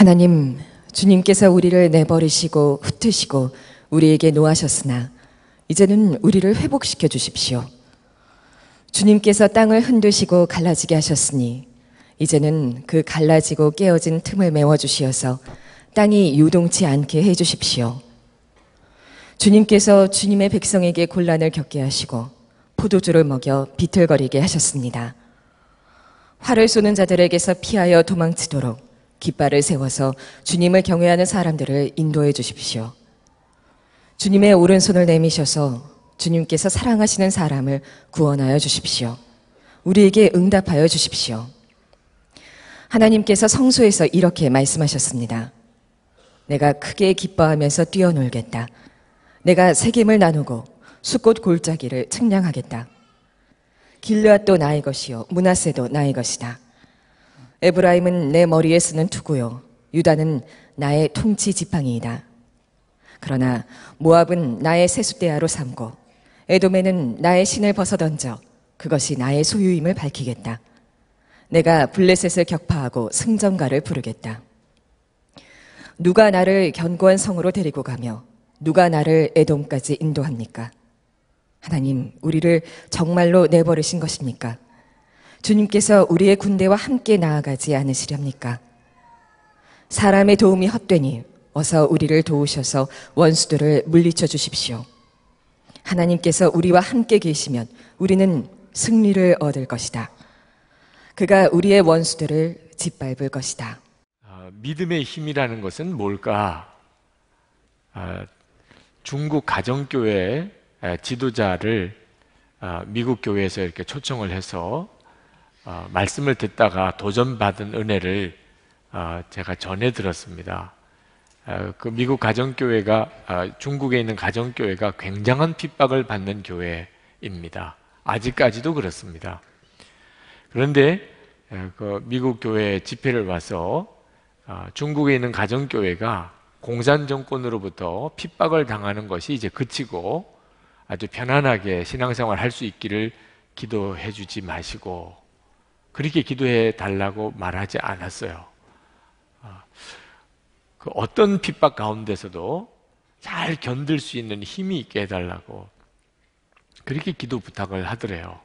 하나님, 주님께서 우리를 내버리시고 흩으시고 우리에게 노하셨으나 이제는 우리를 회복시켜 주십시오. 주님께서 땅을 흔드시고 갈라지게 하셨으니 이제는 그 갈라지고 깨어진 틈을 메워 주시어서 땅이 유동치 않게 해 주십시오. 주님께서 주님의 백성에게 곤란을 겪게 하시고 포도주를 먹여 비틀거리게 하셨습니다. 화를 쏘는 자들에게서 피하여 도망치도록 깃발을 세워서 주님을 경외하는 사람들을 인도해 주십시오. 주님의 오른손을 내미셔서 주님께서 사랑하시는 사람을 구원하여 주십시오. 우리에게 응답하여 주십시오. 하나님께서 성소에서 이렇게 말씀하셨습니다. 내가 크게 기뻐하면서 뛰어놀겠다. 내가 세김을 나누고 수꽃 골짜기를 측량하겠다. 길르앗도 나의 것이요 문하세도 나의 것이다. 에브라임은 내 머리에 쓰는 투구요. 유다는 나의 통치 지팡이이다. 그러나 모압은 나의 세숫대야로 삼고 에돔에는 나의 신을 벗어던져 그것이 나의 소유임을 밝히겠다. 내가 블레셋을 격파하고 승전가를 부르겠다. 누가 나를 견고한 성으로 데리고 가며 누가 나를 에돔까지 인도합니까? 하나님, 우리를 정말로 내버리신 것입니까? 주님께서 우리의 군대와 함께 나아가지 않으시렵니까? 사람의 도움이 헛되니 어서 우리를 도우셔서 원수들을 물리쳐 주십시오. 하나님께서 우리와 함께 계시면 우리는 승리를 얻을 것이다. 그가 우리의 원수들을 짓밟을 것이다. 아, 믿음의 힘이라는 것은 뭘까? 아, 중국 가정교회 아, 지도자를 미국 교회에서 이렇게 초청을 해서 어, 말씀을 듣다가 도전받은 은혜를 어, 제가 전해 들었습니다. 어, 그 미국 가정교회가 어, 중국에 있는 가정교회가 굉장한 핍박을 받는 교회입니다. 아직까지도 그렇습니다. 그런데 어, 그 미국 교회 집회를 와서 어, 중국에 있는 가정교회가 공산 정권으로부터 핍박을 당하는 것이 이제 그치고 아주 편안하게 신앙생활 할 수 있기를 기도해 주지 마시고 그렇게 기도해 달라고 말하지 않았어요. 아, 그 어떤 핍박 가운데서도 잘 견딜 수 있는 힘이 있게 해달라고 그렇게 기도 부탁을 하더래요.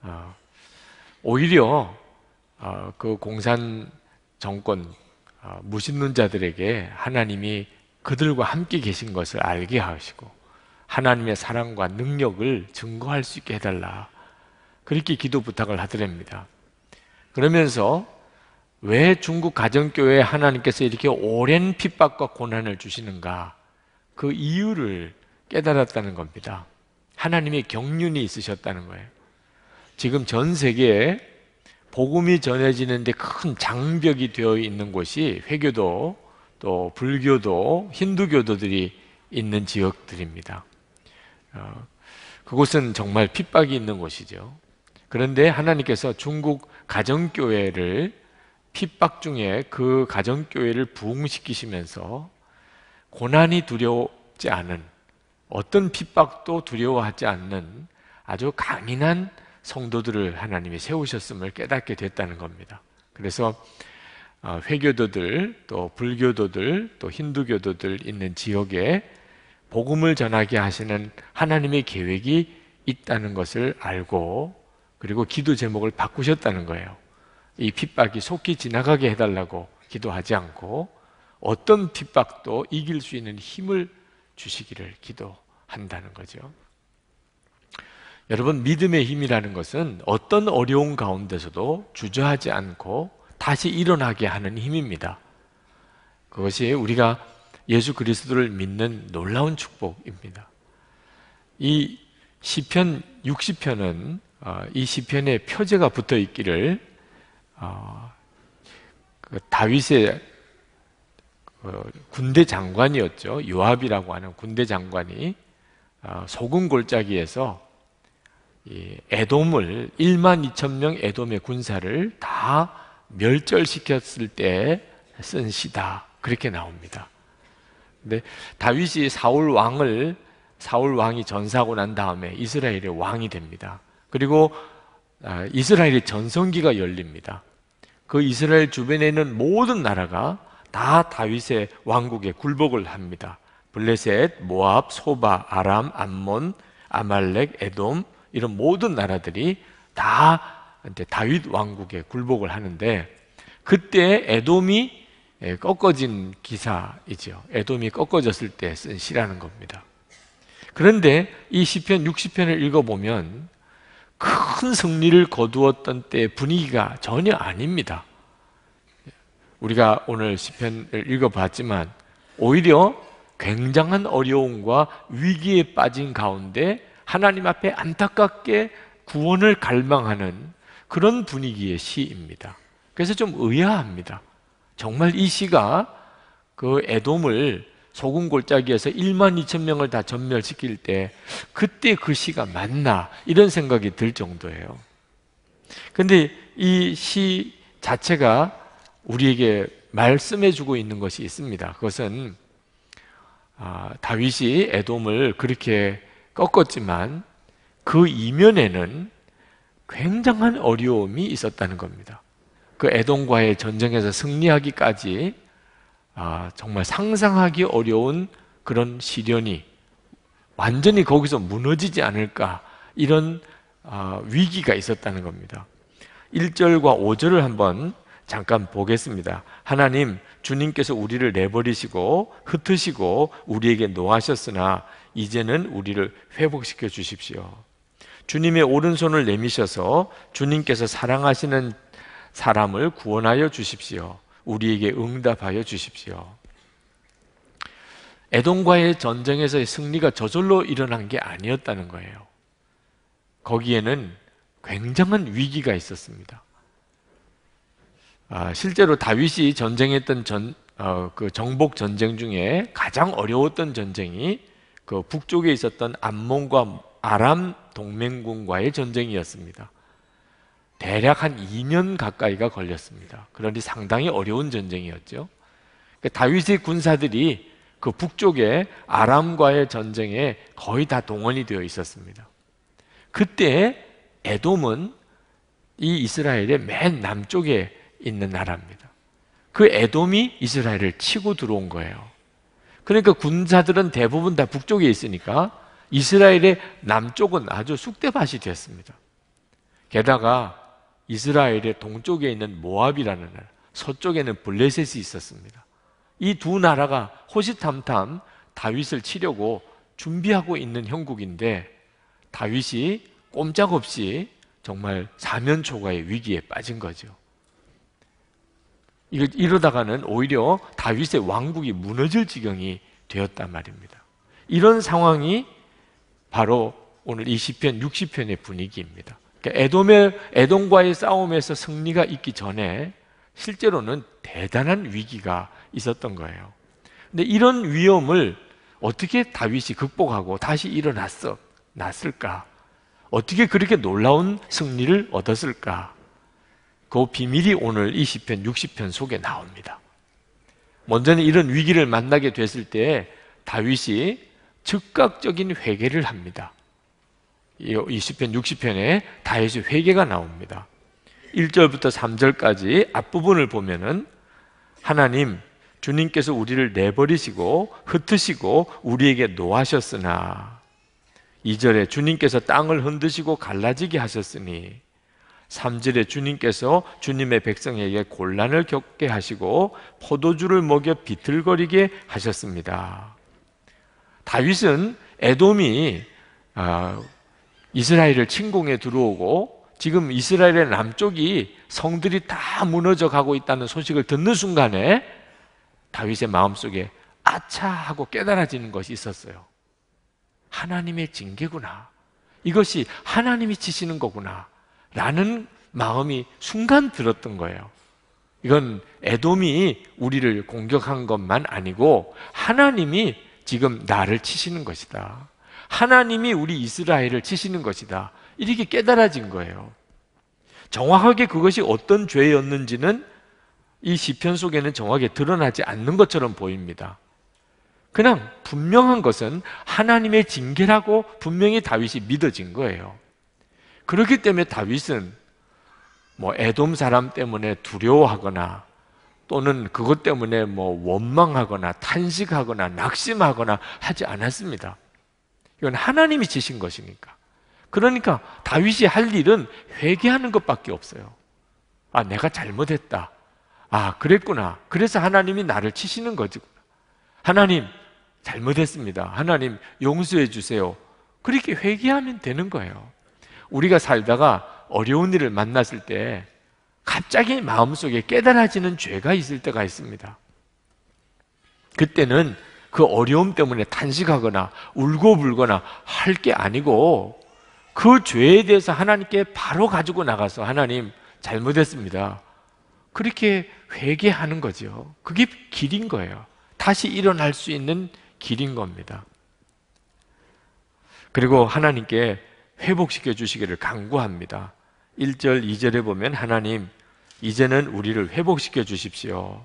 아, 오히려 아, 그 공산 정권 무신론자들에게 하나님이 그들과 함께 계신 것을 알게 하시고 하나님의 사랑과 능력을 증거할 수 있게 해달라 그렇게 기도 부탁을 하더랍니다. 그러면서 왜 중국 가정교회에 하나님께서 이렇게 오랜 핍박과 고난을 주시는가? 그 이유를 깨달았다는 겁니다. 하나님의 경륜이 있으셨다는 거예요. 지금 전 세계에 복음이 전해지는데 큰 장벽이 되어 있는 곳이 회교도 또 불교도 힌두교도들이 있는 지역들입니다. 어, 그곳은 정말 핍박이 있는 곳이죠. 그런데 하나님께서 중국 가정교회를 핍박 중에 그 가정교회를 부흥시키시면서 고난이 두려워지 않은 어떤 핍박도 두려워하지 않는 아주 강인한 성도들을 하나님이 세우셨음을 깨닫게 됐다는 겁니다. 그래서 어, 회교도들 또 불교도들 또 힌두교도들 있는 지역에 복음을 전하게 하시는 하나님의 계획이 있다는 것을 알고 그리고 기도 제목을 바꾸셨다는 거예요. 이 핍박이 속히 지나가게 해달라고 기도하지 않고 어떤 핍박도 이길 수 있는 힘을 주시기를 기도한다는 거죠. 여러분, 믿음의 힘이라는 것은 어떤 어려운 가운데서도 주저하지 않고 다시 일어나게 하는 힘입니다. 그것이 우리가 예수 그리스도를 믿는 놀라운 축복입니다. 이 시편 60편은 어, 이 시편에 표제가 붙어 있기를 어, 그 다윗의 그 군대 장관이었죠. 요압이라고 하는 군대 장관이 어, 소금 골짜기에서 에돔을 1만 2천 명 에돔의 군사를 다 멸절시켰을 때 쓴 시다 그렇게 나옵니다. 근데 다윗이 사울 왕을 사울 왕이 전사하고 난 다음에 이스라엘의 왕이 됩니다. 그리고 아, 이스라엘의 전성기가 열립니다. 그 이스라엘 주변에 있는 모든 나라가 다 다윗의 왕국에 굴복을 합니다. 블레셋, 모압, 소바, 아람, 암몬, 아말렉, 에돔 이런 모든 나라들이 다 이제 다윗 왕국에 굴복을 하는데 그때 에돔이 예, 꺾어진 기사이지 에돔이 꺾어졌을 때 쓴 시라는 겁니다. 그런데 이 시편 60편을 읽어 보면 큰 승리를 거두었던 때 분위기가 전혀 아닙니다. 우리가 오늘 시편을 읽어봤지만 오히려 굉장한 어려움과 위기에 빠진 가운데 하나님 앞에 안타깝게 구원을 갈망하는 그런 분위기의 시입니다. 그래서 좀 의아합니다. 정말 이 시가 그 애돔을 소금 골짜기에서 1만 2천 명을 다 전멸시킬 때 그때 그 시가 맞나 이런 생각이 들 정도예요. 근데 이 시 자체가 우리에게 말씀해 주고 있는 것이 있습니다. 그것은 아, 다윗이 에돔을 그렇게 꺾었지만 그 이면에는 굉장한 어려움이 있었다는 겁니다. 그 에돔과의 전쟁에서 승리하기까지 아, 정말 상상하기 어려운 그런 시련이 완전히 거기서 무너지지 않을까 이런 아, 위기가 있었다는 겁니다. 1절과 5절을 한번 잠깐 보겠습니다. 하나님, 주님께서 우리를 내버리시고 흩으시고 우리에게 노하셨으나 이제는 우리를 회복시켜 주십시오. 주님의 오른손을 내미셔서 주님께서 사랑하시는 사람을 구원하여 주십시오. 우리에게 응답하여 주십시오. 에돔과의 전쟁에서의 승리가 저절로 일어난 게 아니었다는 거예요. 거기에는 굉장한 위기가 있었습니다. 아, 실제로 다윗이 전쟁했던 전, 어, 그 정복 전쟁 중에 가장 어려웠던 전쟁이 그 북쪽에 있었던 암몬과 아람 동맹군과의 전쟁이었습니다. 대략 한 2년 가까이가 걸렸습니다. 그러니 상당히 어려운 전쟁이었죠. 그러니까 다윗의 군사들이 그 북쪽에 아람과의 전쟁에 거의 다 동원이 되어 있었습니다. 그때 에돔은 이 이스라엘의 맨 남쪽에 있는 나라입니다. 그 에돔이 이스라엘을 치고 들어온 거예요. 그러니까 군사들은 대부분 다 북쪽에 있으니까 이스라엘의 남쪽은 아주 쑥대밭이 됐습니다. 게다가 이스라엘의 동쪽에 있는 모압이라는 나라, 서쪽에는 블레셋이 있었습니다. 이 두 나라가 호시탐탐 다윗을 치려고 준비하고 있는 형국인데 다윗이 꼼짝없이 정말 사면초가의 위기에 빠진 거죠. 이러다가는 오히려 다윗의 왕국이 무너질 지경이 되었단 말입니다. 이런 상황이 바로 오늘 이 시편 60편의 분위기입니다. 그러니까 에돔의 에돔과의 싸움에서 승리가 있기 전에 실제로는 대단한 위기가 있었던 거예요. 근데 이런 위험을 어떻게 다윗이 극복하고 다시 일어났어 났을까? 어떻게 그렇게 놀라운 승리를 얻었을까? 그 비밀이 오늘 20편, 60편 속에 나옵니다. 먼저는 이런 위기를 만나게 됐을 때 다윗이 즉각적인 회개를 합니다. 이0편 60편에 다윗의 회개가 나옵니다. 1절부터 3절까지 앞부분을 보면은 하나님 주님께서 우리를 내버리시고 흩으시고 우리에게 노하셨으나 2절에 주님께서 땅을 흔드시고 갈라지게 하셨으니 3절에 주님께서 주님의 백성에게 곤란을 겪게 하시고 포도주를 먹여 비틀거리게 하셨습니다. 다윗은 에돔이 아, 이스라엘을 침공해 들어오고 지금 이스라엘의 남쪽이 성들이 다 무너져 가고 있다는 소식을 듣는 순간에 다윗의 마음속에 아차 하고 깨달아지는 것이 있었어요. 하나님의 징계구나. 이것이 하나님이 치시는 거구나. 라는 마음이 순간 들었던 거예요. 이건 에돔이 우리를 공격한 것만 아니고 하나님이 지금 나를 치시는 것이다. 하나님이 우리 이스라엘을 치시는 것이다. 이렇게 깨달아진 거예요. 정확하게 그것이 어떤 죄였는지는 이 시편 속에는 정확히 드러나지 않는 것처럼 보입니다. 그냥 분명한 것은 하나님의 징계라고 분명히 다윗이 믿어진 거예요. 그렇기 때문에 다윗은 뭐 에돔 사람 때문에 두려워하거나 또는 그것 때문에 뭐 원망하거나 탄식하거나 낙심하거나 하지 않았습니다. 이건 하나님이 지신 것이니까. 그러니까 다윗이 할 일은 회개하는 것밖에 없어요. 아, 내가 잘못했다. 아, 그랬구나. 그래서 하나님이 나를 치시는 거지구나. 하나님, 잘못했습니다. 하나님, 용서해 주세요. 그렇게 회개하면 되는 거예요. 우리가 살다가 어려운 일을 만났을 때 갑자기 마음속에 깨달아지는 죄가 있을 때가 있습니다. 그때는 그 어려움 때문에 탄식하거나 울고 불거나 할 게 아니고 그 죄에 대해서 하나님께 바로 가지고 나가서 하나님 잘못했습니다. 그렇게 회개하는 거죠. 그게 길인 거예요. 다시 일어날 수 있는 길인 겁니다. 그리고 하나님께 회복시켜 주시기를 강구합니다. 1절, 2절에 보면 하나님, 이제는 우리를 회복시켜 주십시오.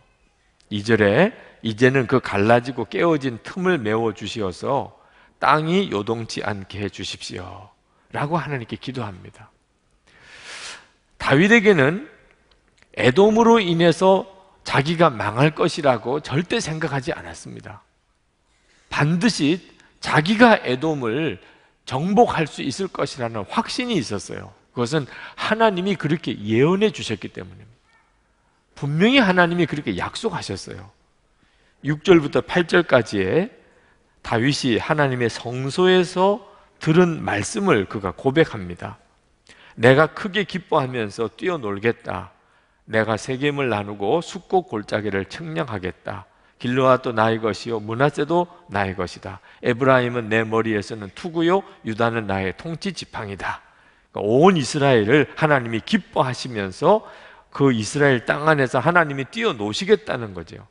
2절에 이제는 그 갈라지고 깨어진 틈을 메워 주시어서 땅이 요동치 않게 해 주십시오. 라고 하나님께 기도합니다. 다윗에게는 애돔으로 인해서 자기가 망할 것이라고 절대 생각하지 않았습니다. 반드시 자기가 애돔을 정복할 수 있을 것이라는 확신이 있었어요. 그것은 하나님이 그렇게 예언해 주셨기 때문입니다. 분명히 하나님이 그렇게 약속하셨어요. 6절부터 8절까지의 다윗이 하나님의 성소에서 들은 말씀을 그가 고백합니다. 내가 크게 기뻐하면서 뛰어놀겠다. 내가 세겜을 나누고 숙곡 골짜기를 측량하겠다. 길로아도 나의 것이요 문하세도 나의 것이다. 에브라임은 내 머리에서는 투구요 유다는 나의 통치 지팡이다. 그러니까 온 이스라엘을 하나님이 기뻐하시면서 그 이스라엘 땅 안에서 하나님이 뛰어 놓으시겠다는 거죠.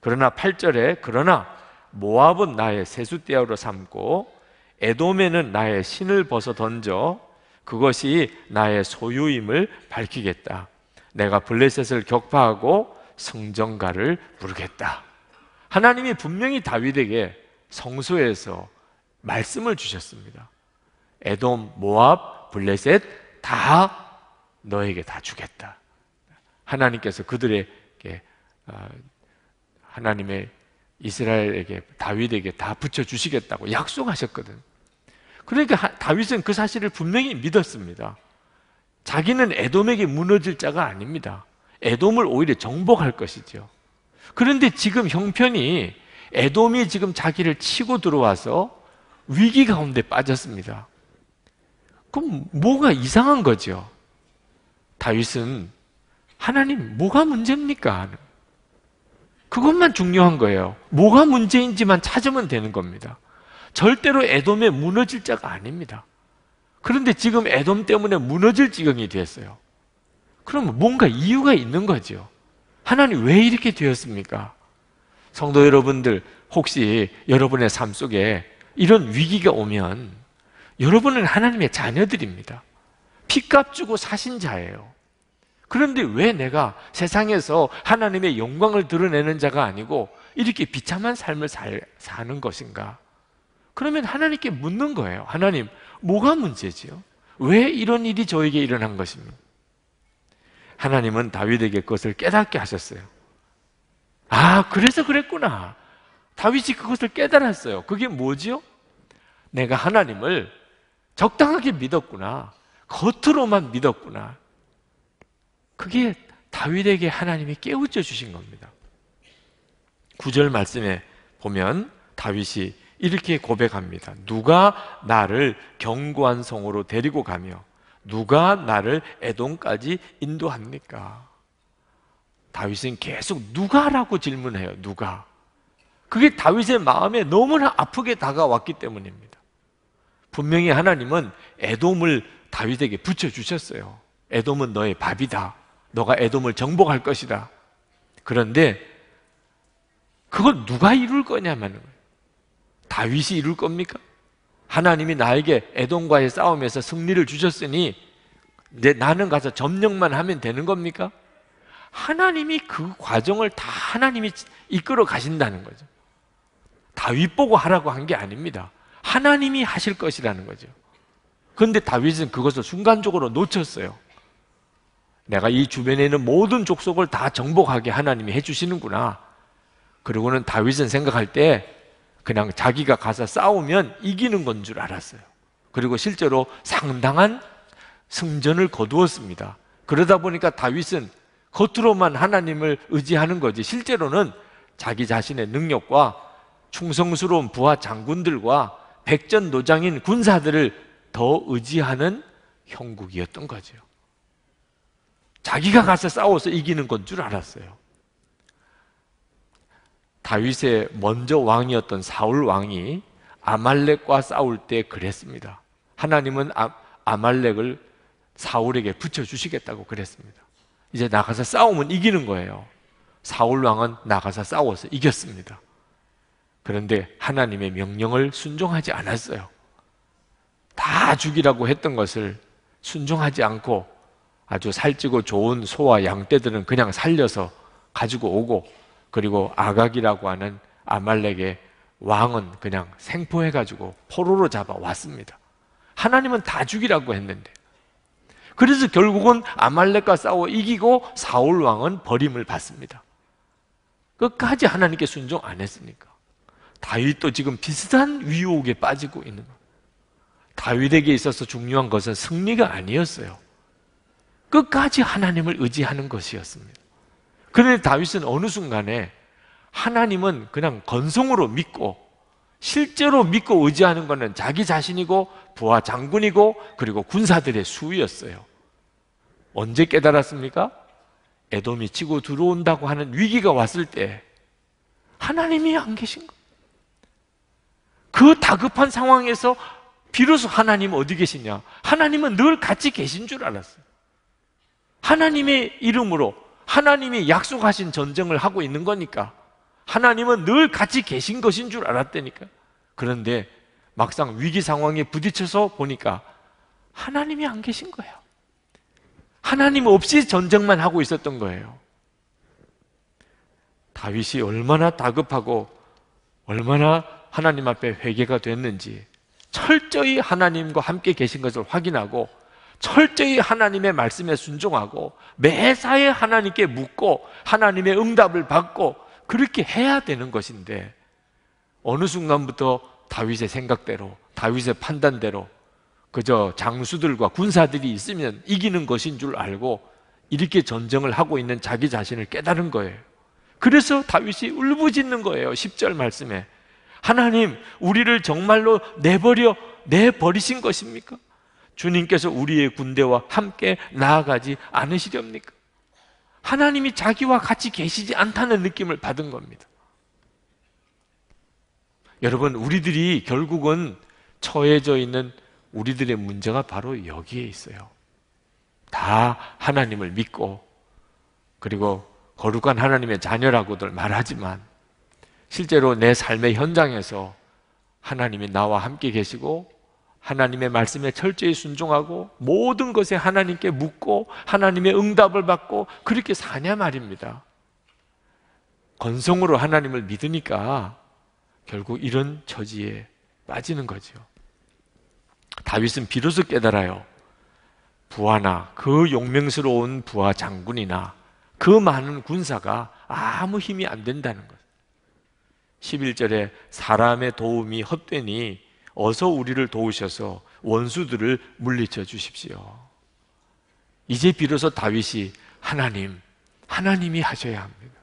그러나 8절에 그러나 모압은 나의 세수대야로 삼고 에돔에는 나의 신을 벗어 던져 그것이 나의 소유임을 밝히겠다. 내가 블레셋을 격파하고 성전가를 부르겠다. 하나님이 분명히 다윗에게 성소에서 말씀을 주셨습니다. 에돔, 모압, 블레셋 다 너에게 다 주겠다. 하나님께서 그들에게 어, 하나님의 이스라엘에게 다윗에게 다 붙여 주시겠다고 약속하셨거든. 그러니까 다윗은 그 사실을 분명히 믿었습니다. 자기는 에돔에게 무너질 자가 아닙니다. 에돔을 오히려 정복할 것이죠. 그런데 지금 형편이 에돔이 지금 자기를 치고 들어와서 위기 가운데 빠졌습니다. 그럼 뭐가 이상한 거죠? 다윗은 하나님, 뭐가 문제입니까? 그것만 중요한 거예요. 뭐가 문제인지만 찾으면 되는 겁니다. 절대로 에돔에 무너질 자가 아닙니다. 그런데 지금 에돔 때문에 무너질 지경이 됐어요. 그럼 뭔가 이유가 있는 거죠. 하나님 왜 이렇게 되었습니까? 성도 여러분들, 혹시 여러분의 삶 속에 이런 위기가 오면 여러분은 하나님의 자녀들입니다. 피값 주고 사신 자예요. 그런데 왜 내가 세상에서 하나님의 영광을 드러내는 자가 아니고 이렇게 비참한 삶을 살, 사는 것인가? 그러면 하나님께 묻는 거예요. 하나님, 뭐가 문제지요? 왜 이런 일이 저에게 일어난 것입니까? 하나님은 다윗에게 그것을 깨닫게 하셨어요. 아, 그래서 그랬구나. 다윗이 그것을 깨달았어요. 그게 뭐지요? 내가 하나님을 적당하게 믿었구나. 겉으로만 믿었구나. 그게 다윗에게 하나님이 깨우쳐 주신 겁니다. 구절 말씀에 보면 다윗이 이렇게 고백합니다. 누가 나를 견고한 성으로 데리고 가며 누가 나를 애동까지 인도합니까? 다윗은 계속 누가라고 질문해요. 누가? 그게 다윗의 마음에 너무나 아프게 다가왔기 때문입니다. 분명히 하나님은 애돔을 다윗에게 붙여 주셨어요. 애돔은 너의 밥이다. 너가 애돔을 정복할 것이다. 그런데 그걸 누가 이룰 거냐면 다윗이 이룰 겁니까? 하나님이 나에게 에돔과의 싸움에서 승리를 주셨으니 내 나는 가서 점령만 하면 되는 겁니까? 하나님이 그 과정을 다 하나님이 이끌어 가신다는 거죠. 다윗 보고 하라고 한 게 아닙니다. 하나님이 하실 것이라는 거죠. 그런데 다윗은 그것을 순간적으로 놓쳤어요. 내가 이 주변에 있는 모든 족속을 다 정복하게 하나님이 해주시는구나. 그리고는 다윗은 생각할 때 그냥 자기가 가서 싸우면 이기는 건 줄 알았어요. 그리고 실제로 상당한 승전을 거두었습니다. 그러다 보니까 다윗은 겉으로만 하나님을 의지하는 거지 실제로는 자기 자신의 능력과 충성스러운 부하 장군들과 백전노장인 군사들을 더 의지하는 형국이었던 거죠. 자기가 가서 싸워서 이기는 건 줄 알았어요. 다윗의 먼저 왕이었던 사울 왕이 아말렉과 싸울 때 그랬습니다. 하나님은 아, 말렉을 사울에게 붙여 주시겠다고 그랬습니다. 이제 나가서 싸우면 이기는 거예요. 사울 왕은 나가서 싸워서 이겼습니다. 그런데 하나님의 명령을 순종하지 않았어요. 다 죽이라고 했던 것을 순종하지 않고 아주 살찌고 좋은 소와 양떼들은 그냥 살려서 가지고 오고 그리고 아각이라고 하는 아말렉의 왕은 그냥 생포해 가지고 포로로 잡아 왔습니다. 하나님은 다 죽이라고 했는데. 그래서 결국은 아말렉과 싸워 이기고 사울 왕은 버림을 받습니다. 끝까지 하나님께 순종 안 했으니까. 다윗도 지금 비슷한 위욕에 빠지고 있는 거예요. 다윗에게 있어서 중요한 것은 승리가 아니었어요. 끝까지 하나님을 의지하는 것이었습니다. 그런데 다윗은 어느 순간에 하나님은 그냥 건성으로 믿고 실제로 믿고 의지하는 것은 자기 자신이고 부하 장군이고 그리고 군사들의 수위였어요. 언제 깨달았습니까? 에돔이 치고 들어온다고 하는 위기가 왔을 때 하나님이 안 계신 거. 그 다급한 상황에서 비로소 하나님 어디 계시냐? 하나님은 늘 같이 계신 줄 알았어요. 하나님의 이름으로 하나님이 약속하신 전쟁을 하고 있는 거니까 하나님은 늘 같이 계신 것인 줄 알았다니까 그런데 막상 위기 상황에 부딪혀서 보니까 하나님이 안 계신 거예요 하나님 없이 전쟁만 하고 있었던 거예요 다윗이 얼마나 다급하고 얼마나 하나님 앞에 회개가 됐는지 철저히 하나님과 함께 계신 것을 확인하고 철저히 하나님의 말씀에 순종하고 매사에 하나님께 묻고 하나님의 응답을 받고 그렇게 해야 되는 것인데 어느 순간부터 다윗의 생각대로 다윗의 판단대로 그저 장수들과 군사들이 있으면 이기는 것인 줄 알고 이렇게 전쟁을 하고 있는 자기 자신을 깨달은 거예요. 그래서 다윗이 울부짖는 거예요. 10절 말씀에 하나님, 우리를 정말로 내버려 내버리신 것입니까? 주님께서 우리의 군대와 함께 나아가지 않으시렵니까? 하나님이 자기와 같이 계시지 않다는 느낌을 받은 겁니다. 여러분, 우리들이 결국은 처해져 있는 우리들의 문제가 바로 여기에 있어요. 다 하나님을 믿고, 그리고 거룩한 하나님의 자녀라고들 말하지만, 실제로 내 삶의 현장에서 하나님이 나와 함께 계시고, 하나님의 말씀에 철저히 순종하고 모든 것에 하나님께 묻고 하나님의 응답을 받고 그렇게 사냐 말입니다. 건성으로 하나님을 믿으니까 결국 이런 처지에 빠지는 거죠. 다윗은 비로소 깨달아요. 부하나 그 용맹스러운 부하 장군이나 그 많은 군사가 아무 힘이 안 된다는 것. 11절에 사람의 도움이 헛되니 어서 우리를 도우셔서 원수들을 물리쳐 주십시오. 이제 비로소 다윗이 하나님, 하나님이 하셔야 합니다.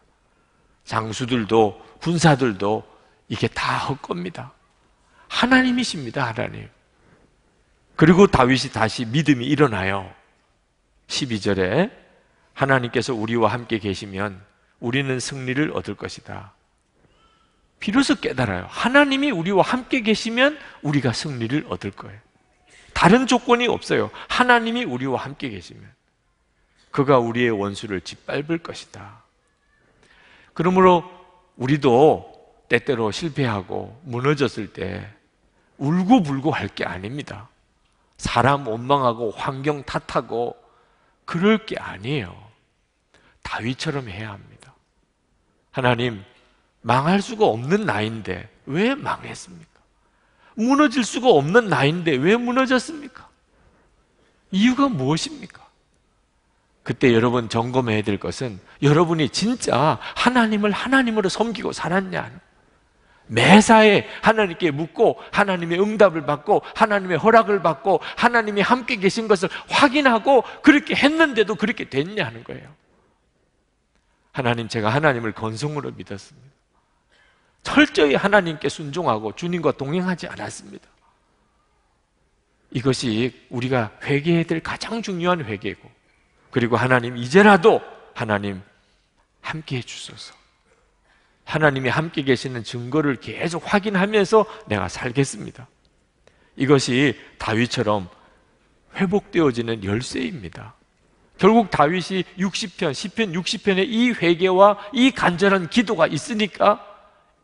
장수들도 군사들도 이게 다 헛겁니다. 하나님이십니다, 하나님. 그리고 다윗이 다시 믿음이 일어나요. 12절에 하나님께서 우리와 함께 계시면 우리는 승리를 얻을 것이다. 비로소 깨달아요. 하나님이 우리와 함께 계시면 우리가 승리를 얻을 거예요. 다른 조건이 없어요. 하나님이 우리와 함께 계시면. 그가 우리의 원수를 짓밟을 것이다. 그러므로 우리도 때때로 실패하고 무너졌을 때 울고불고 할 게 아닙니다. 사람 원망하고 환경 탓하고 그럴 게 아니에요. 다윗처럼 해야 합니다. 하나님, 망할 수가 없는 나인데 왜 망했습니까? 무너질 수가 없는 나인데 왜 무너졌습니까? 이유가 무엇입니까? 그때 여러분 점검해야 될 것은 여러분이 진짜 하나님을 하나님으로 섬기고 살았냐 매사에 하나님께 묻고 하나님의 응답을 받고 하나님의 허락을 받고 하나님이 함께 계신 것을 확인하고 그렇게 했는데도 그렇게 됐냐는 거예요 하나님 제가 하나님을 건성으로 믿었습니다 철저히 하나님께 순종하고 주님과 동행하지 않았습니다. 이것이 우리가 회개해야 될 가장 중요한 회개고 그리고 하나님 이제라도 하나님 함께 해 주소서. 하나님이 함께 계시는 증거를 계속 확인하면서 내가 살겠습니다. 이것이 다윗처럼 회복되어지는 열쇠입니다. 결국 다윗이 60편, 10편, 60편에 이 회개와 이 간절한 기도가 있으니까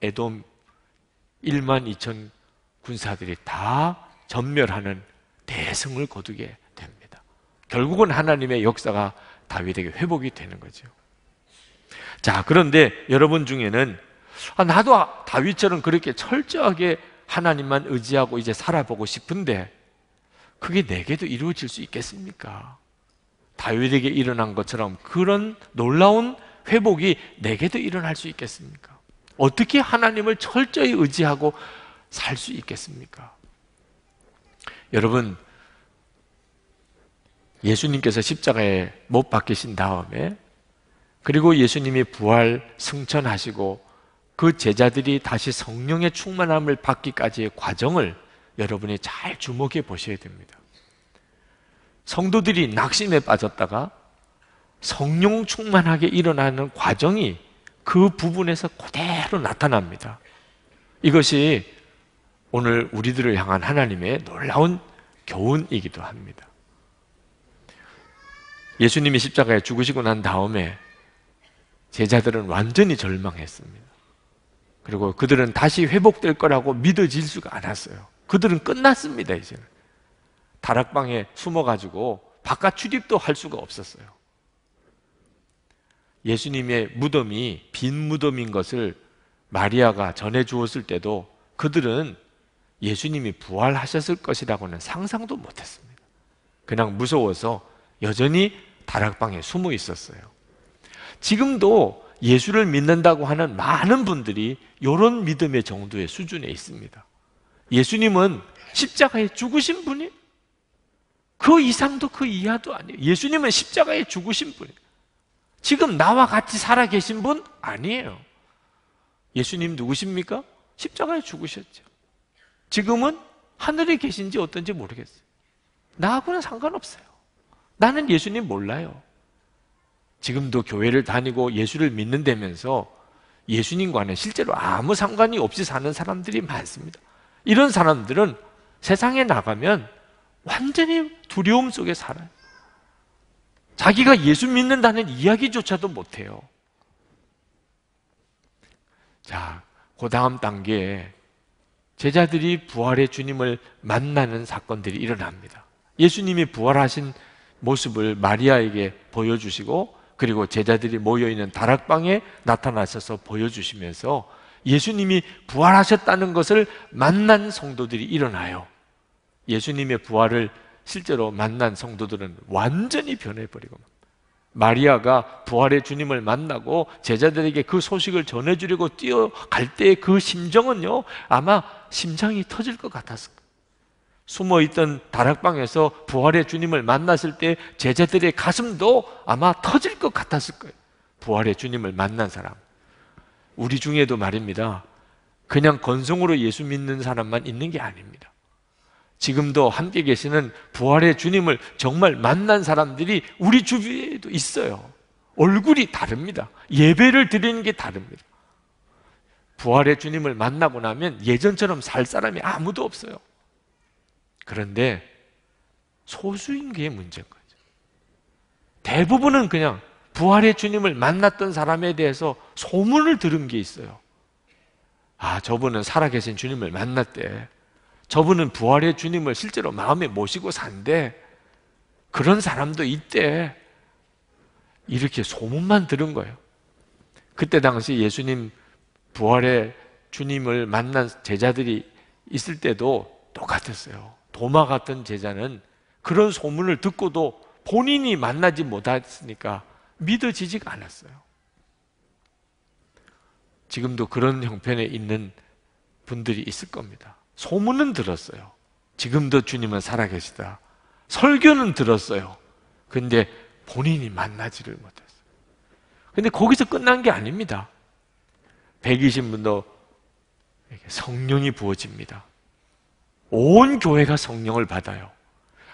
에돔 1만 2천 군사들이 다 전멸하는 대승을 거두게 됩니다. 결국은 하나님의 역사가 다윗에게 회복이 되는 거죠. 자, 그런데 여러분 중에는 아, 나도 아, 다윗처럼 그렇게 철저하게 하나님만 의지하고 이제 살아보고 싶은데 그게 내게도 이루어질 수 있겠습니까? 다윗에게 일어난 것처럼 그런 놀라운 회복이 내게도 일어날 수 있겠습니까? 어떻게 하나님을 철저히 의지하고 살 수 있겠습니까? 여러분, 예수님께서 십자가에 못 박히신 다음에 그리고 예수님이 부활 승천하시고 그 제자들이 다시 성령의 충만함을 받기까지의 과정을 여러분이 잘 주목해 보셔야 됩니다. 성도들이 낙심에 빠졌다가 성령 충만하게 일어나는 과정이 그 부분에서 그대로 나타납니다. 이것이 오늘 우리들을 향한 하나님의 놀라운 교훈이기도 합니다. 예수님이 십자가에 죽으시고 난 다음에 제자들은 완전히 절망했습니다. 그리고 그들은 다시 회복될 거라고 믿어질 수가 않았어요. 그들은 끝났습니다, 이제는. 다락방에 숨어가지고 바깥 출입도 할 수가 없었어요. 예수님의 무덤이 빈 무덤인 것을 마리아가 전해 주었을 때도 그들은 예수님이 부활하셨을 것이라고는 상상도 못했습니다. 그냥 무서워서 여전히 다락방에 숨어 있었어요. 지금도 예수를 믿는다고 하는 많은 분들이 이런 믿음의 정도의 수준에 있습니다. 예수님은 십자가에 죽으신 분이 그 이상도 그 이하도 아니에요. 예수님은 십자가에 죽으신 분이에요. 지금 나와 같이 살아 계신 분 아니에요. 예수님 누구십니까? 십자가에 죽으셨죠. 지금은 하늘에 계신지 어떤지 모르겠어요. 나하고는 상관없어요. 나는 예수님 몰라요. 지금도 교회를 다니고 예수를 믿는다면서 예수님과는 실제로 아무 상관이 없이 사는 사람들이 많습니다. 이런 사람들은 세상에 나가면 완전히 두려움 속에 살아요. 자기가 예수 믿는다는 이야기조차도 못해요. 자, 그 다음 단계에 제자들이 부활의 주님을 만나는 사건들이 일어납니다. 예수님이 부활하신 모습을 마리아에게 보여주시고 그리고 제자들이 모여있는 다락방에 나타나셔서 보여주시면서 예수님이 부활하셨다는 것을 만난 성도들이 일어나요. 예수님의 부활을 실제로 만난 성도들은 완전히 변해버리고 마리아가 부활의 주님을 만나고 제자들에게 그 소식을 전해주려고 뛰어갈 때의 그 심정은요 아마 심장이 터질 것 같았을 거예요 숨어있던 다락방에서 부활의 주님을 만났을 때 제자들의 가슴도 아마 터질 것 같았을 거예요 부활의 주님을 만난 사람 우리 중에도 말입니다 그냥 건성으로 예수 믿는 사람만 있는 게 아닙니다 지금도 함께 계시는 부활의 주님을 정말 만난 사람들이 우리 주위에도 있어요. 얼굴이 다릅니다. 예배를 드리는 게 다릅니다. 부활의 주님을 만나고 나면 예전처럼 살 사람이 아무도 없어요. 그런데 소수인 게 문제인 거죠. 대부분은 그냥 부활의 주님을 만났던 사람에 대해서 소문을 들은 게 있어요. 아, 저분은 살아계신 주님을 만났대. 저분은 부활의 주님을 실제로 마음에 모시고 산데 그런 사람도 있대. 이렇게 소문만 들은 거예요. 그때 당시 예수님 부활의 주님을 만난 제자들이 있을 때도 똑같았어요. 도마 같은 제자는 그런 소문을 듣고도 본인이 만나지 못했으니까 믿어지지가 않았어요. 지금도 그런 형편에 있는 분들이 있을 겁니다. 소문은 들었어요. 지금도 주님은 살아계시다. 설교는 들었어요. 근데 본인이 만나지를 못했어요. 근데 거기서 끝난 게 아닙니다. 120분도 성령이 부어집니다. 온 교회가 성령을 받아요.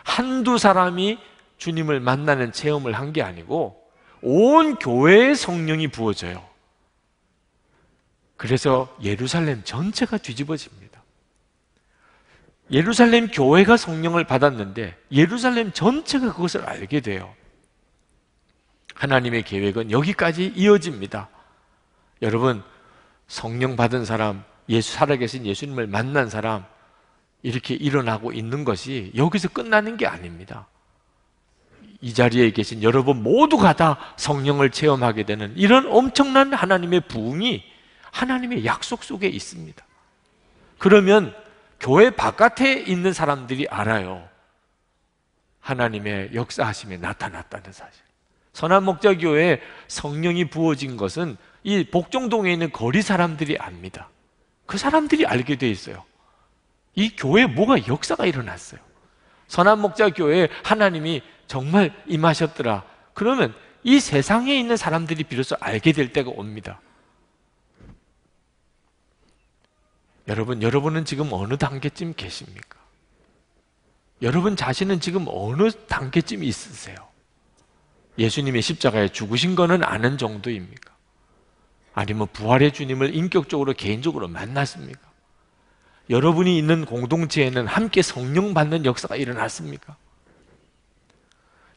한두 사람이 주님을 만나는 체험을 한 게 아니고 온 교회의 성령이 부어져요. 그래서 예루살렘 전체가 뒤집어집니다. 예루살렘 교회가 성령을 받았는데 예루살렘 전체가 그것을 알게 돼요. 하나님의 계획은 여기까지 이어집니다. 여러분, 성령 받은 사람, 예수 살아계신 예수님을 만난 사람 이렇게 일어나고 있는 것이 여기서 끝나는 게 아닙니다. 이 자리에 계신 여러분 모두가 다 성령을 체험하게 되는 이런 엄청난 하나님의 부흥이 하나님의 약속 속에 있습니다. 그러면 교회 바깥에 있는 사람들이 알아요. 하나님의 역사하심에 나타났다는 사실. 선한 목자 교회에 성령이 부어진 것은 이 복종동에 있는 거리 사람들이 압니다. 그 사람들이 알게 돼 있어요. 이 교회에 뭐가 역사가 일어났어요. 선한 목자 교회에 하나님이 정말 임하셨더라. 그러면 이 세상에 있는 사람들이 비로소 알게 될 때가 옵니다. 여러분, 여러분은 지금 어느 단계쯤 계십니까? 여러분 자신은 지금 어느 단계쯤 있으세요? 예수님의 십자가에 죽으신 거는 아는 정도입니까? 아니면 뭐 부활의 주님을 인격적으로 개인적으로 만났습니까? 여러분이 있는 공동체에는 함께 성령 받는 역사가 일어났습니까?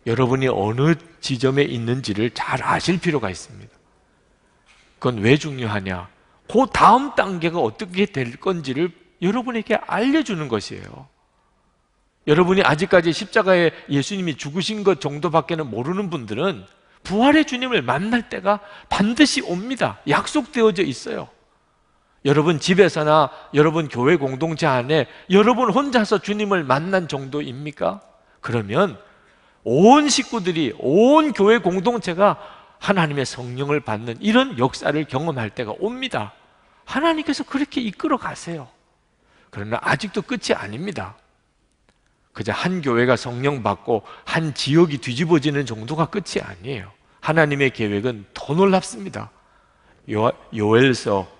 여러분이 어느 지점에 있는지를 잘 아실 필요가 있습니다. 그건 왜 중요하냐? 그 다음 단계가 어떻게 될 건지를 여러분에게 알려주는 것이에요. 여러분이 아직까지 십자가에 예수님이 죽으신 것 정도밖에는 모르는 분들은 부활의 주님을 만날 때가 반드시 옵니다. 약속되어져 있어요. 여러분 집에서나 여러분 교회 공동체 안에 여러분 혼자서 주님을 만난 정도입니까? 그러면 온 식구들이 온 교회 공동체가 하나님의 성령을 받는 이런 역사를 경험할 때가 옵니다. 하나님께서 그렇게 이끌어 가세요. 그러나 아직도 끝이 아닙니다. 그저 한 교회가 성령 받고 한 지역이 뒤집어지는 정도가 끝이 아니에요. 하나님의 계획은 더 놀랍습니다. 요, 요엘서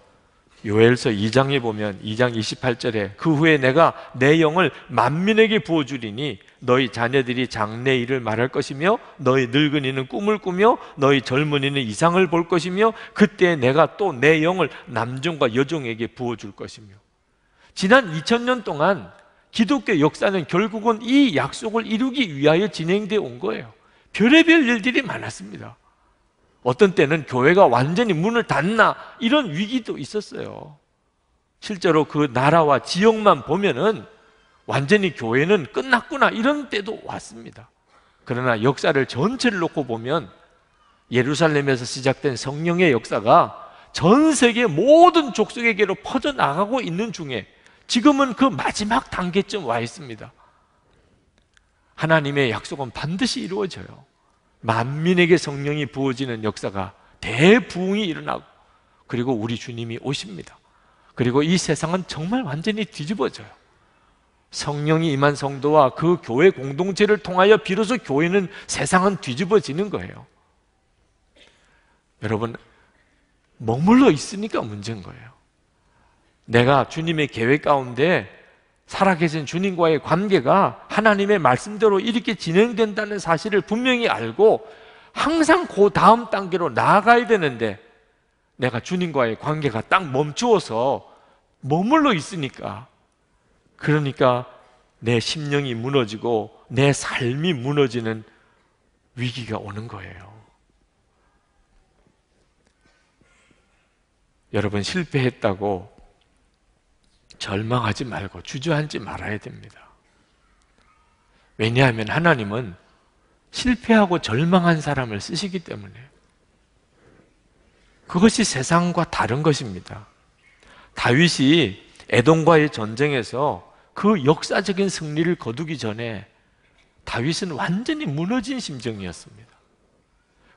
요엘서 2장에 보면 2장 28절에 그 후에 내가 내 영을 만민에게 부어주리니 너희 자녀들이 장래 일을 말할 것이며 너희 늙은이는 꿈을 꾸며 너희 젊은이는 이상을 볼 것이며 그때 내가 또 내 영을 남종과 여종에게 부어줄 것이며 지난 2000년 동안 기독교 역사는 결국은 이 약속을 이루기 위하여 진행되어 온 거예요 별의별 일들이 많았습니다 어떤 때는 교회가 완전히 문을 닫나 이런 위기도 있었어요. 실제로 그 나라와 지역만 보면은 완전히 교회는 끝났구나 이런 때도 왔습니다. 그러나 역사를 전체를 놓고 보면 예루살렘에서 시작된 성령의 역사가 전 세계 모든 족속에게로 퍼져나가고 있는 중에 지금은 그 마지막 단계쯤 와 있습니다. 하나님의 약속은 반드시 이루어져요. 만민에게 성령이 부어지는 역사가 대부응이 일어나고 그리고 우리 주님이 오십니다. 그리고 이 세상은 정말 완전히 뒤집어져요. 성령이 임한 성도와 그 교회 공동체를 통하여 비로소 교회는 세상은 뒤집어지는 거예요. 여러분 머물러 있으니까 문제인 거예요. 내가 주님의 계획 가운데 살아계신 주님과의 관계가 하나님의 말씀대로 이렇게 진행된다는 사실을 분명히 알고 항상 그 다음 단계로 나아가야 되는데 내가 주님과의 관계가 딱 멈추어서 머물러 있으니까 그러니까 내 심령이 무너지고 내 삶이 무너지는 위기가 오는 거예요. 여러분 실패했다고 절망하지 말고 주저앉지 말아야 됩니다. 왜냐하면 하나님은 실패하고 절망한 사람을 쓰시기 때문에 그것이 세상과 다른 것입니다. 다윗이 애돔과의 전쟁에서 그 역사적인 승리를 거두기 전에 다윗은 완전히 무너진 심정이었습니다.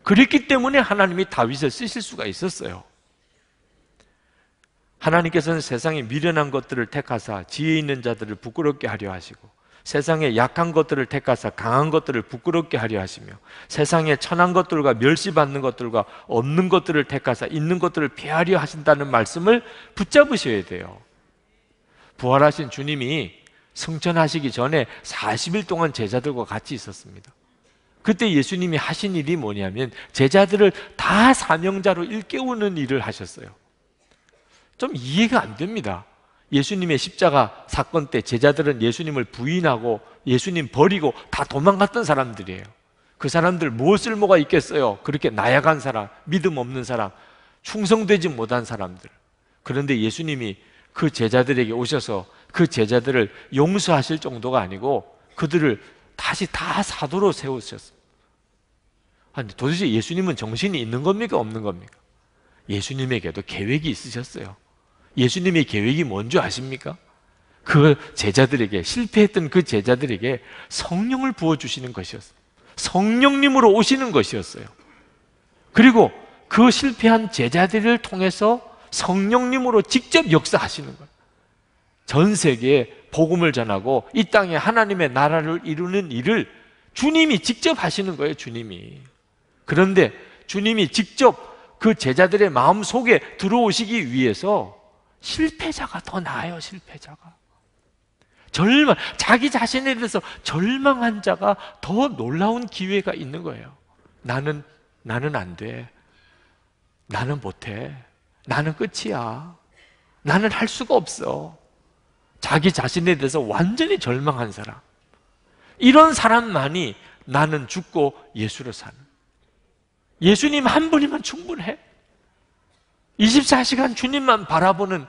그랬기 때문에 하나님이 다윗을 쓰실 수가 있었어요. 하나님께서는 세상에 미련한 것들을 택하사 지혜 있는 자들을 부끄럽게 하려 하시고 세상에 약한 것들을 택하사 강한 것들을 부끄럽게 하려 하시며 세상에 천한 것들과 멸시받는 것들과 없는 것들을 택하사 있는 것들을 피하려 하신다는 말씀을 붙잡으셔야 돼요. 부활하신 주님이 승천하시기 전에 40일 동안 제자들과 같이 있었습니다. 그때 예수님이 하신 일이 뭐냐면 제자들을 다 사명자로 일깨우는 일을 하셨어요. 좀 이해가 안 됩니다. 예수님의 십자가 사건 때 제자들은 예수님을 부인하고 예수님 버리고 다 도망갔던 사람들이에요. 그 사람들 무엇 쓸모가 있겠어요? 그렇게 나약한 사람, 믿음 없는 사람, 충성되지 못한 사람들. 그런데 예수님이 그 제자들에게 오셔서 그 제자들을 용서하실 정도가 아니고 그들을 다시 다 사도로 세우셨습니 아, 도대체 예수님은 정신이 있는 겁니까? 없는 겁니까? 예수님에게도 계획이 있으셨어요. 예수님의 계획이 뭔지 아십니까? 그 제자들에게 실패했던 그 제자들에게 성령을 부어 주시는 것이었어요. 성령님으로 오시는 것이었어요. 그리고 그 실패한 제자들을 통해서 성령님으로 직접 역사하시는 거예요. 전 세계에 복음을 전하고 이 땅에 하나님의 나라를 이루는 일을 주님이 직접 하시는 거예요, 주님이. 그런데 주님이 직접 그 제자들의 마음 속에 들어오시기 위해서 실패자가 더 나아요, 실패자가. 절망, 자기 자신에 대해서 절망한 자가 더 놀라운 기회가 있는 거예요. 나는, 나는 안 돼. 나는 못해. 나는 끝이야. 나는 할 수가 없어. 자기 자신에 대해서 완전히 절망한 사람. 이런 사람만이 나는 죽고 예수를 사는. 예수님 한 분이면 충분해. 24시간 주님만 바라보는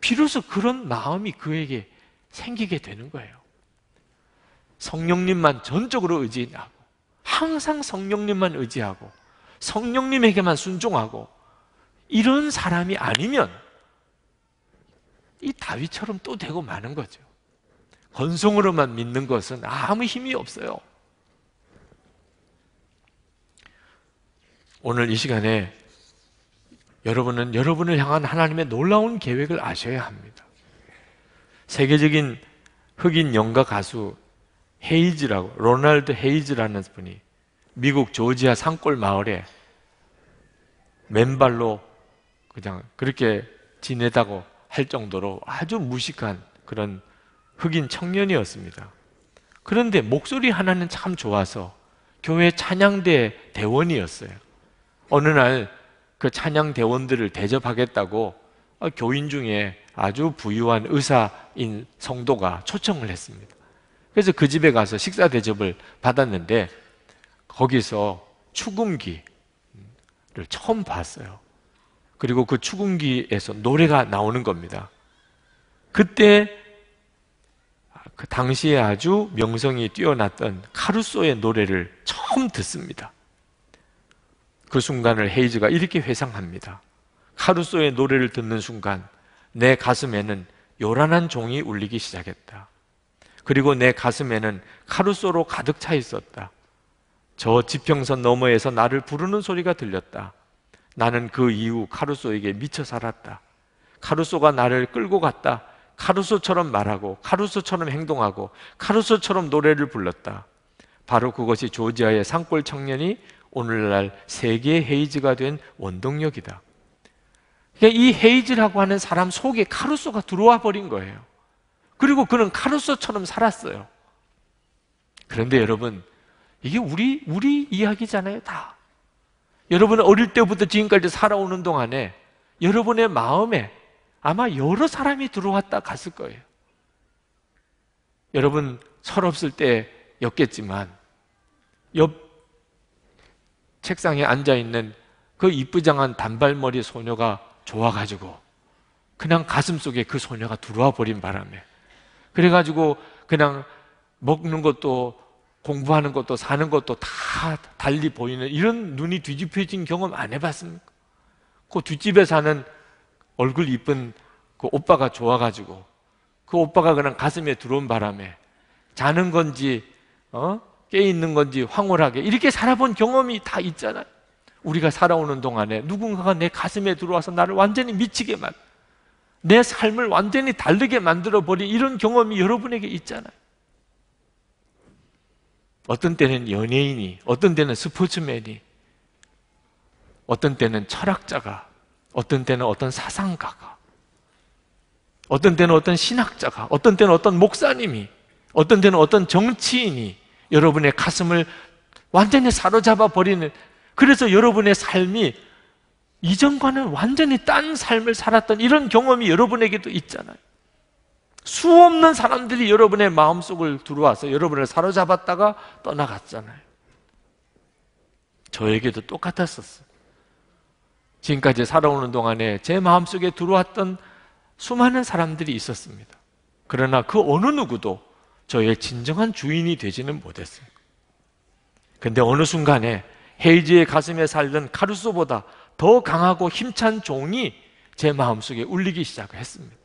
비로소 그런 마음이 그에게 생기게 되는 거예요. 성령님만 전적으로 의지하고 항상 성령님만 의지하고 성령님에게만 순종하고 이런 사람이 아니면 이 다윗처럼 또 되고 마는 거죠. 건성으로만 믿는 것은 아무 힘이 없어요. 오늘 이 시간에 여러분은 여러분을 향한 하나님의 놀라운 계획을 아셔야 합니다. 세계적인 흑인 영가 가수 헤이즈라고 로널드 헤이즈라는 분이 미국 조지아 산골 마을에 맨발로 그냥 그렇게 지내다고 할 정도로 아주 무식한 그런 흑인 청년이었습니다. 그런데 목소리 하나는 참 좋아서 교회 찬양대 대원이었어요. 어느 날그 찬양 대원들을 대접하겠다고 어, 교인 중에 아주 부유한 의사인 성도가 초청을 했습니다. 그래서 그 집에 가서 식사 대접을 받았는데 거기서 추궁기를 처음 봤어요. 그리고 그 추궁기에서 노래가 나오는 겁니다. 그때 그 당시에 아주 명성이 뛰어났던 카루소의 노래를 처음 듣습니다. 그 순간을 헤이즈가 이렇게 회상합니다. 카루소의 노래를 듣는 순간 내 가슴에는 요란한 종이 울리기 시작했다. 그리고 내 가슴에는 카루소로 가득 차 있었다. 저 지평선 너머에서 나를 부르는 소리가 들렸다. 나는 그 이후 카루소에게 미쳐 살았다. 카루소가 나를 끌고 갔다. 카루소처럼 말하고 카루소처럼 행동하고 카루소처럼 노래를 불렀다. 바로 그것이 조지아의 산골 청년이 오늘날 세계 헤이즈가 된 원동력이다. 그러니까 이 헤이즈라고 하는 사람 속에 카루소가 들어와 버린 거예요. 그리고 그는 카루소처럼 살았어요. 그런데 여러분, 이게 우리, 우리 이야기잖아요, 다. 여러분 어릴 때부터 지금까지 살아오는 동안에 여러분의 마음에 아마 여러 사람이 들어왔다 갔을 거예요. 여러분, 철없을 때였겠지만, 옆 책상에 앉아 있는 그 이쁘장한 단발머리 소녀가 좋아가지고 그냥 가슴 속에 그 소녀가 들어와 버린 바람에 그래가지고 그냥 먹는 것도 공부하는 것도 사는 것도 다 달리 보이는 이런 눈이 뒤집혀진 경험 안 해봤습니까? 그 뒷집에 사는 얼굴 이쁜 그 오빠가 좋아가지고 그 오빠가 그냥 가슴에 들어온 바람에 자는 건지 어? 깨 있는 건지 황홀하게 이렇게 살아본 경험이 다 있잖아요. 우리가 살아오는 동안에 누군가가 내 가슴에 들어와서 나를 완전히 미치게 만, 내 삶을 완전히 다르게 만들어 버린 이런 경험이 여러분에게 있잖아요. 어떤 때는 연예인이, 어떤 때는 스포츠맨이, 어떤 때는 철학자가, 어떤 때는 어떤 사상가가, 어떤 때는 어떤 신학자가, 어떤 때는 어떤 목사님이, 어떤 때는 어떤 정치인이, 여러분의 가슴을 완전히 사로잡아 버리는 그래서 여러분의 삶이 이전과는 완전히 딴 삶을 살았던 이런 경험이 여러분에게도 있잖아요. 수 없는 사람들이 여러분의 마음속을 들어와서 여러분을 사로잡았다가 떠나갔잖아요. 저에게도 똑같았었어요. 지금까지 살아오는 동안에 제 마음속에 들어왔던 수많은 사람들이 있었습니다. 그러나 그 어느 누구도 저의 진정한 주인이 되지는 못했어요. 근데 어느 순간에 헤이지의 가슴에 살던 카루소보다 더 강하고 힘찬 종이 제 마음속에 울리기 시작했습니다.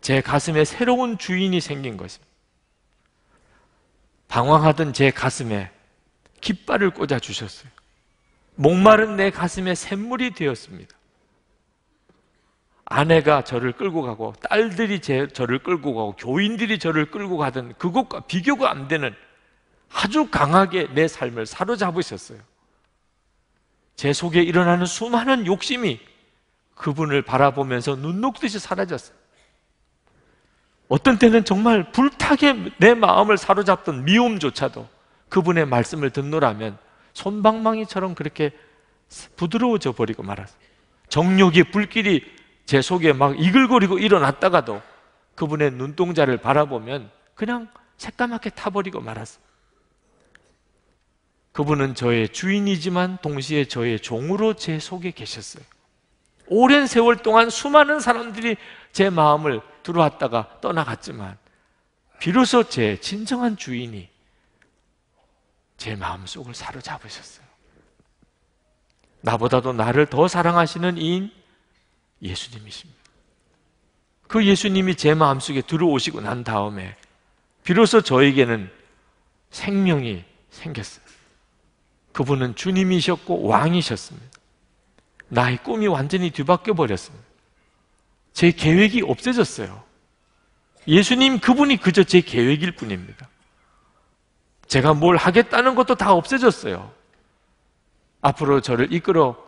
제 가슴에 새로운 주인이 생긴 것입니다. 방황하던 제 가슴에 깃발을 꽂아 주셨어요. 목마른 내 가슴에 샘물이 되었습니다. 아내가 저를 끌고 가고 딸들이 제, 저를 끌고 가고 교인들이 저를 끌고 가던 그것과 비교가 안 되는 아주 강하게 내 삶을 사로잡으셨어요. 제 속에 일어나는 수많은 욕심이 그분을 바라보면서 눈 녹듯이 사라졌어요. 어떤 때는 정말 불타게 내 마음을 사로잡던 미움조차도 그분의 말씀을 듣노라면 손방망이처럼 그렇게 부드러워져 버리고 말았어요. 정욕이 불길이 제 속에 막 이글거리고 일어났다가도 그분의 눈동자를 바라보면 그냥 새까맣게 타버리고 말았어. 그분은 저의 주인이지만 동시에 저의 종으로 제 속에 계셨어요. 오랜 세월 동안 수많은 사람들이 제 마음을 들어왔다가 떠나갔지만 비로소 제 진정한 주인이 제 마음속을 사로잡으셨어요. 나보다도 나를 더 사랑하시는 이인 예수님이십니다. 그 예수님이 제 마음속에 들어오시고 난 다음에 비로소 저에게는 생명이 생겼어요. 그분은 주님이셨고 왕이셨습니다. 나의 꿈이 완전히 뒤바뀌어 버렸습니다. 제 계획이 없어졌어요. 예수님 그분이 그저 제 계획일 뿐입니다. 제가 뭘 하겠다는 것도 다 없어졌어요. 앞으로 저를 이끌어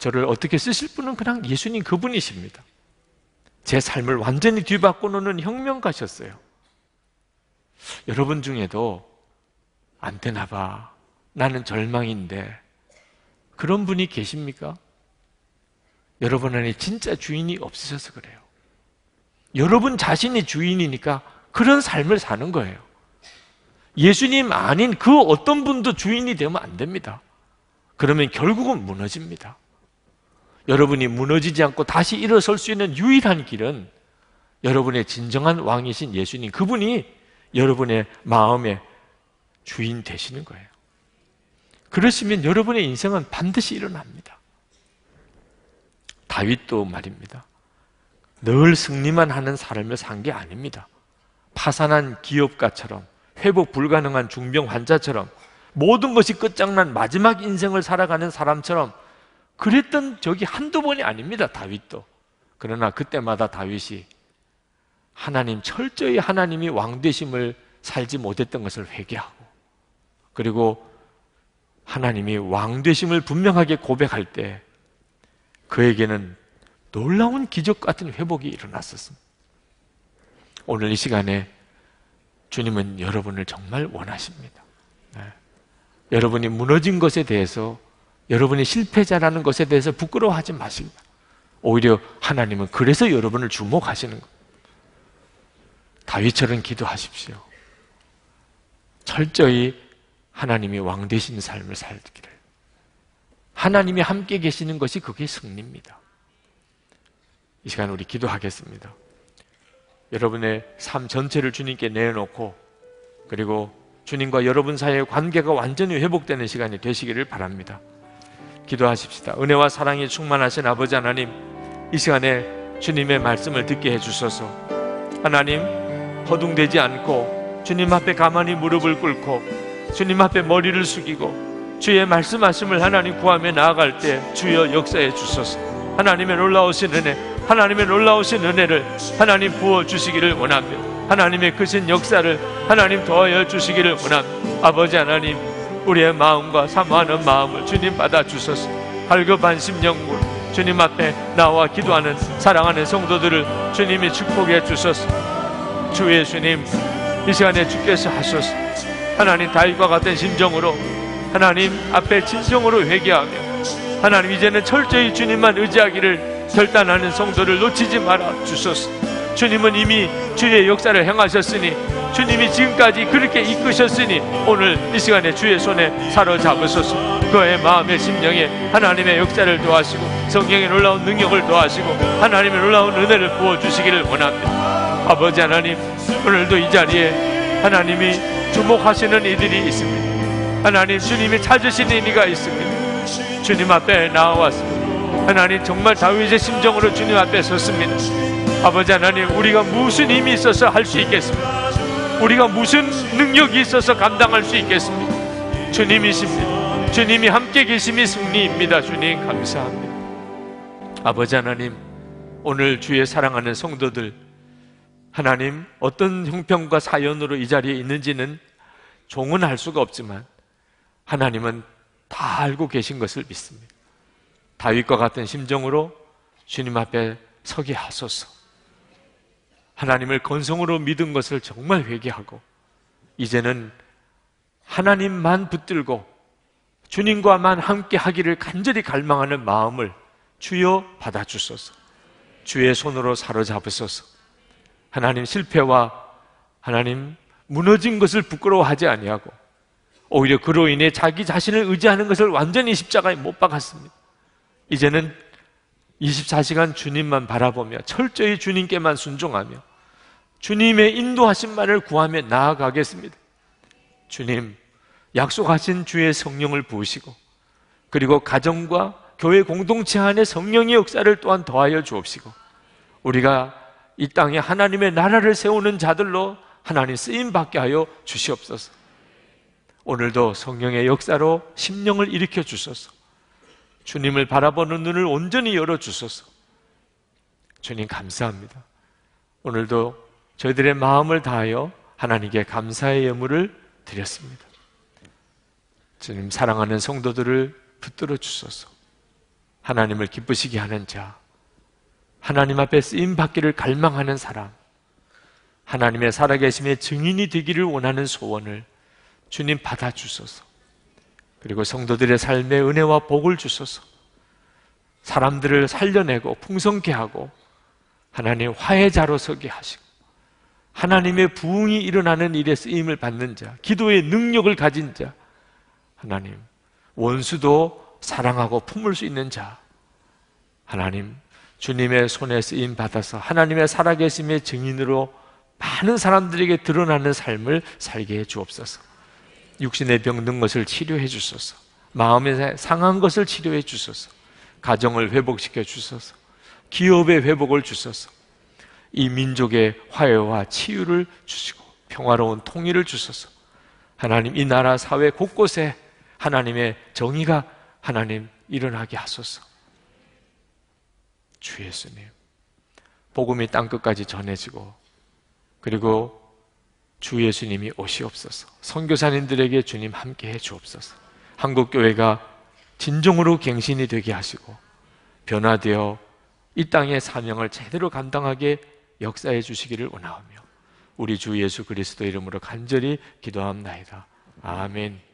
저를 어떻게 쓰실 분은 그냥 예수님 그분이십니다. 제 삶을 완전히 뒤바꿔 놓는 혁명가셨어요. 여러분 중에도 안 되나 봐. 나는 절망인데. 그런 분이 계십니까? 여러분 안에 진짜 주인이 없으셔서 그래요. 여러분 자신이 주인이니까 그런 삶을 사는 거예요. 예수님 아닌 그 어떤 분도 주인이 되면 안 됩니다. 그러면 결국은 무너집니다. 여러분이 무너지지 않고 다시 일어설 수 있는 유일한 길은 여러분의 진정한 왕이신 예수님, 그분이 여러분의 마음의 주인 되시는 거예요. 그러시면 여러분의 인생은 반드시 일어납니다. 다윗도 말입니다. 늘 승리만 하는 삶을 산 게 아닙니다. 파산한 기업가처럼, 회복 불가능한 중병 환자처럼, 모든 것이 끝장난 마지막 인생을 살아가는 사람처럼 그랬던 적이 한두 번이 아닙니다. 다윗도. 그러나 그때마다 다윗이 하나님 철저히 하나님이 왕 되심을 살지 못했던 것을 회개하고 그리고 하나님이 왕 되심을 분명하게 고백할 때 그에게는 놀라운 기적 같은 회복이 일어났었습니다. 오늘 이 시간에 주님은 여러분을 정말 원하십니다. 네. 여러분이 무너진 것에 대해서 여러분이 실패자라는 것에 대해서 부끄러워하지 마시고 오히려 하나님은 그래서 여러분을 주목하시는 거예요. 다윗처럼 기도하십시오. 철저히 하나님이 왕 되신 삶을 살기를. 하나님이 함께 계시는 것이 그게 승리입니다. 이 시간 우리 기도하겠습니다. 여러분의 삶 전체를 주님께 내놓고 그리고 주님과 여러분 사이의 관계가 완전히 회복되는 시간이 되시기를 바랍니다. 기도하십시다. 은혜와 사랑이 충만하신 아버지 하나님, 이 시간에 주님의 말씀을 듣게 해주소서. 하나님, 허둥대지 않고 주님 앞에 가만히 무릎을 꿇고 주님 앞에 머리를 숙이고 주의 말씀하심을 하나님 구하며 나아갈 때 주여 역사해 주소서. 하나님의 놀라우신 은혜, 하나님의 놀라우신 은혜를 하나님 부어 주시기를 원합니다. 하나님의 크신 역사를 하나님 더하여 주시기를 원합니다. 아버지 하나님, 우리의 마음과 사모하는 마음을 주님 받아 주소서. 할급반심 영물 주님 앞에 나와 기도하는 사랑하는 성도들을 주님이 축복해 주소서. 주 예수님 이 시간에 주께서 하소서. 하나님 다윗과 같은 심정으로 하나님 앞에 진정으로 회개하며 하나님 이제는 철저히 주님만 의지하기를 결단하는 성도를 놓치지 말아 주소서. 주님은 이미 주의 역사를 행하셨으니 주님이 지금까지 그렇게 이끄셨으니 오늘 이 시간에 주의 손에 사로잡으소서 그의 마음의 심령에 하나님의 역사를 도하시고 성경에 놀라운 능력을 도하시고 하나님의 놀라운 은혜를 부어주시기를 원합니다 아버지 하나님 오늘도 이 자리에 하나님이 주목하시는 이들이 있습니다 하나님 주님이 찾으시는 이가 있습니다 주님 앞에 나왔습니다 하나님 정말 다윗의 심정으로 주님 앞에 섰습니다 아버지 하나님 우리가 무슨 힘이 있어서 할 수 있겠습니까 우리가 무슨 능력이 있어서 감당할 수 있겠습니까? 주님이십니다. 주님이 함께 계심이 승리입니다. 주님 감사합니다. 아버지 하나님, 오늘 주의 사랑하는 성도들, 하나님 어떤 형편과 사연으로 이 자리에 있는지는 종은 알 수가 없지만 하나님은 다 알고 계신 것을 믿습니다. 다윗과 같은 심정으로 주님 앞에 서게 하소서. 하나님을 건성으로 믿은 것을 정말 회개하고 이제는 하나님만 붙들고 주님과만 함께 하기를 간절히 갈망하는 마음을 주여 받아주소서. 주의 손으로 사로잡으소서. 하나님 실패와 하나님 무너진 것을 부끄러워하지 아니하고 오히려 그로 인해 자기 자신을 의지하는 것을 완전히 십자가에 못 박았습니다. 이제는 24시간 주님만 바라보며 철저히 주님께만 순종하며 주님의 인도하신만을 구하며 나아가겠습니다. 주님, 약속하신 주의 성령을 부으시고, 그리고 가정과 교회 공동체 안에 성령의 역사를 또한 더하여 주옵시고, 우리가 이 땅에 하나님의 나라를 세우는 자들로 하나님 쓰임 받게 하여 주시옵소서. 오늘도 성령의 역사로 심령을 일으켜 주소서. 주님을 바라보는 눈을 온전히 열어 주소서. 주님 감사합니다. 오늘도 저희들의 마음을 다하여 하나님께 감사의 예물을 드렸습니다. 주님 사랑하는 성도들을 붙들어 주소서. 하나님을 기쁘시게 하는 자, 하나님 앞에 쓰임 받기를 갈망하는 사람, 하나님의 살아계심의 증인이 되기를 원하는 소원을 주님 받아 주소서. 그리고 성도들의 삶에 은혜와 복을 주소서. 사람들을 살려내고 풍성케 하고 하나님 화해자로 서게 하시고 하나님의 부흥이 일어나는 일에 쓰임을 받는 자, 기도의 능력을 가진 자, 하나님, 원수도 사랑하고 품을 수 있는 자, 하나님, 주님의 손에 쓰임 받아서 하나님의 살아계심의 증인으로 많은 사람들에게 드러나는 삶을 살게 해 주옵소서. 육신에 병든 것을 치료해 주소서. 마음에 상한 것을 치료해 주소서. 가정을 회복시켜 주소서. 기업의 회복을 주소서. 이 민족의 화해와 치유를 주시고 평화로운 통일을 주소서. 하나님 이 나라 사회 곳곳에 하나님의 정의가 하나님 일어나게 하소서. 주 예수님. 복음이 땅 끝까지 전해지고 그리고 주 예수님이 오시옵소서. 선교사님들에게 주님 함께 해 주옵소서. 한국 교회가 진정으로 갱신이 되게 하시고 변화되어 이 땅의 사명을 제대로 감당하게 역사해 주시기를 원하오며 우리 주 예수 그리스도 이름으로 간절히 기도합니다 아멘.